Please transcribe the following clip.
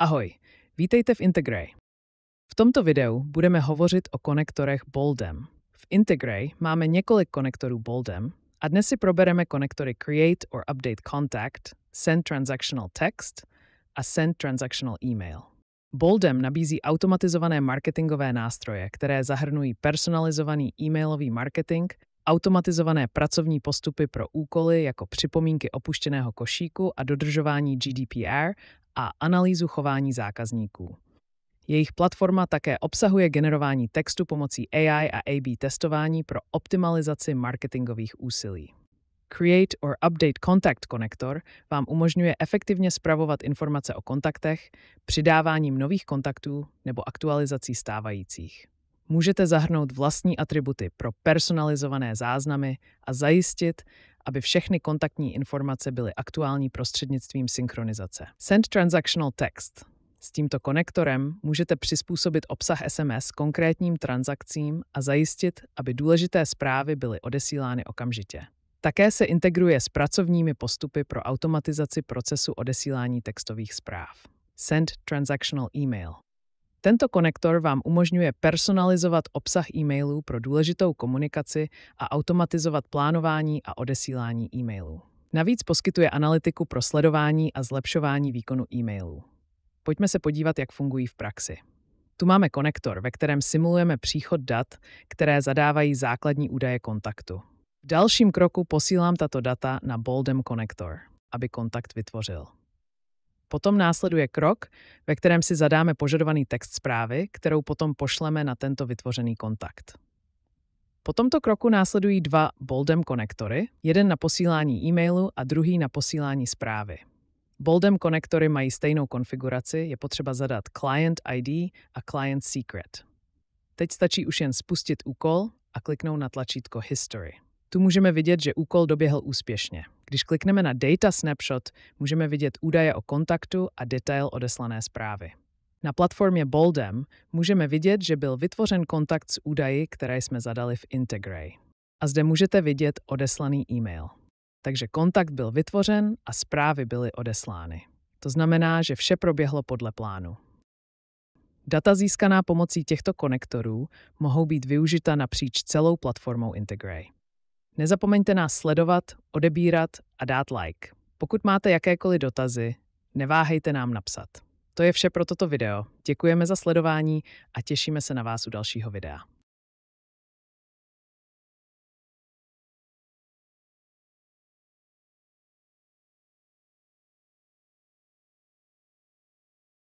Ahoj, vítejte v Integray. V tomto videu budeme hovořit o konektorech Boldem. V Integray máme několik konektorů Boldem a dnes si probereme konektory Create or Update Contact, Send Transactional Text a Send Transactional Email. Boldem nabízí automatizované marketingové nástroje, které zahrnují personalizovaný e-mailový marketing, automatizované pracovní postupy pro úkoly jako připomínky opuštěného košíku a dodržování GDPR a analýzu chování zákazníků. Jejich platforma také obsahuje generování textu pomocí AI a AB testování pro optimalizaci marketingových úsilí. Create or Update Contact Connector vám umožňuje efektivně spravovat informace o kontaktech, přidáváním nových kontaktů nebo aktualizací stávajících. Můžete zahrnout vlastní atributy pro personalizované záznamy a zajistit, aby všechny kontaktní informace byly aktuální prostřednictvím synchronizace. Send Transactional Text s tímto konektorem můžete přizpůsobit obsah SMS konkrétním transakcím a zajistit, aby důležité zprávy byly odesílány okamžitě. Také se integruje s pracovními postupy pro automatizaci procesu odesílání textových zpráv. Send Transactional Email. Tento konektor vám umožňuje personalizovat obsah e-mailů pro důležitou komunikaci a automatizovat plánování a odesílání e-mailů. Navíc poskytuje analytiku pro sledování a zlepšování výkonu e-mailů. Pojďme se podívat, jak fungují v praxi. Tu máme konektor, ve kterém simulujeme příchod dat, které zadávají základní údaje kontaktu. V dalším kroku posílám tato data na Boldem konektor, aby kontakt vytvořil. Potom následuje krok, ve kterém si zadáme požadovaný text zprávy, kterou potom pošleme na tento vytvořený kontakt. Po tomto kroku následují dva Boldem konektory, jeden na posílání e-mailu a druhý na posílání zprávy. Boldem konektory mají stejnou konfiguraci, je potřeba zadat Client ID a Client Secret. Teď stačí už jen spustit úkol a kliknout na tlačítko History. Tu můžeme vidět, že úkol doběhl úspěšně. Když klikneme na Data Snapshot, můžeme vidět údaje o kontaktu a detail odeslané zprávy. Na platformě Boldem můžeme vidět, že byl vytvořen kontakt s údaji, které jsme zadali v Integray. A zde můžete vidět odeslaný e-mail. Takže kontakt byl vytvořen a zprávy byly odeslány. To znamená, že vše proběhlo podle plánu. Data získaná pomocí těchto konektorů mohou být využita napříč celou platformou Integray. Nezapomeňte nás sledovat, odebírat a dát like. Pokud máte jakékoliv dotazy, neváhejte nám napsat. To je vše pro toto video. Děkujeme za sledování a těšíme se na vás u dalšího videa.